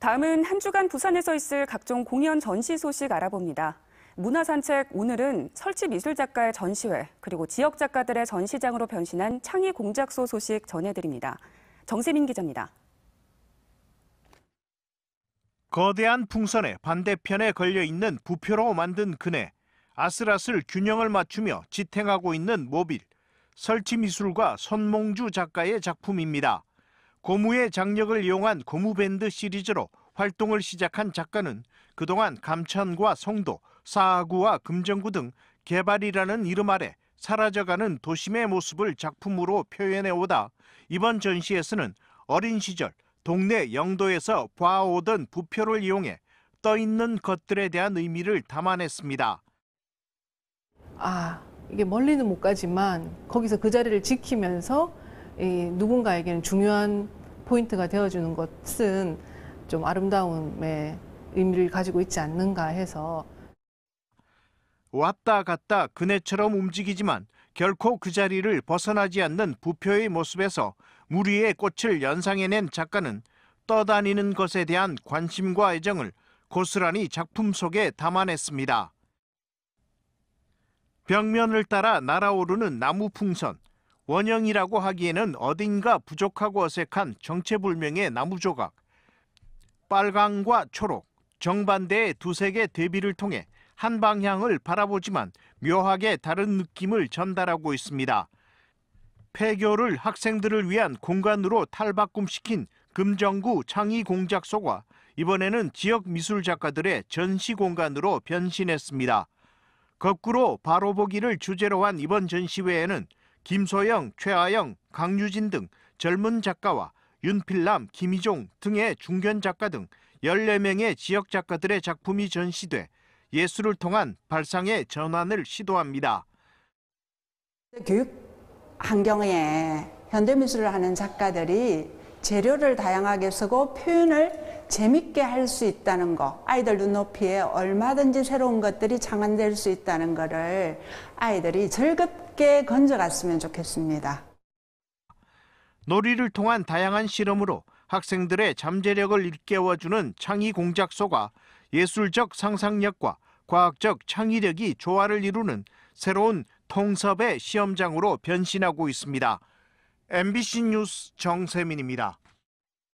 다음은 한 주간 부산에서 있을 각종 공연 전시 소식 알아봅니다. 문화산책 오늘은 설치미술작가의 전시회 그리고 지역 작가들의 전시장으로 변신한 창의 공작소 소식 전해드립니다. 정세민 기자입니다. 거대한 풍선의 반대편에 걸려 있는 부표로 만든 그네, 아슬아슬 균형을 맞추며 지탱하고 있는 모빌, 설치미술과 손몽주 작가의 작품입니다. 고무의 장력을 이용한 고무밴드 시리즈로 활동을 시작한 작가는 그동안 감천과 송도, 사하구와 금정구 등 개발이라는 이름 아래 사라져가는 도심의 모습을 작품으로 표현해 오다 이번 전시에서는 어린 시절 동네 영도에서 봐오던 부표를 이용해 떠있는 것들에 대한 의미를 담아냈습니다. 아, 이게 멀리는 못 가지만 거기서 그 자리를 지키면서 누군가에게는 중요한 포인트가 되어주는 것은 좀 아름다움의 의미를 가지고 있지 않는가 해서 왔다 갔다 그네처럼 움직이지만 결코 그 자리를 벗어나지 않는 부표의 모습에서 무리의 꽃을 연상해낸 작가는 떠다니는 것에 대한 관심과 애정을 고스란히 작품 속에 담아냈습니다. 벽면을 따라 날아오르는 나무 풍선, 원형이라고 하기에는 어딘가 부족하고 어색한 정체불명의 나무 조각. 빨강과 초록, 정반대의 두 색의 대비를 통해 한 방향을 바라보지만 묘하게 다른 느낌을 전달하고 있습니다. 폐교를 학생들을 위한 공간으로 탈바꿈시킨 금정구 창의공작소가 이번에는 지역 미술 작가들의 전시 공간으로 변신했습니다. 거꾸로 바로 보기를 주제로 한 이번 전시회에는 김소영, 최아영, 강유진 등 젊은 작가와 윤필남, 김희종 등의 중견 작가 등 14명의 지역 작가들의 작품이 전시돼 예술을 통한 발상의 전환을 시도합니다. 교육 환경에 현대미술을 하는 작가들이 재료를 다양하게 쓰고 표현을 재밌게 할 수 있다는 거 아이들 눈높이에 얼마든지 새로운 것들이 장안될 수 있다는 거를 아이들이 즐겁게 건져갔으면 좋겠습니다. 놀이를 통한 다양한 실험으로 학생들의 잠재력을 일깨워주는 창의 공작소가 예술적 상상력과 과학적 창의력이 조화를 이루는 새로운 통섭의 시험장으로 변신하고 있습니다. MBC 뉴스 정세민입니다.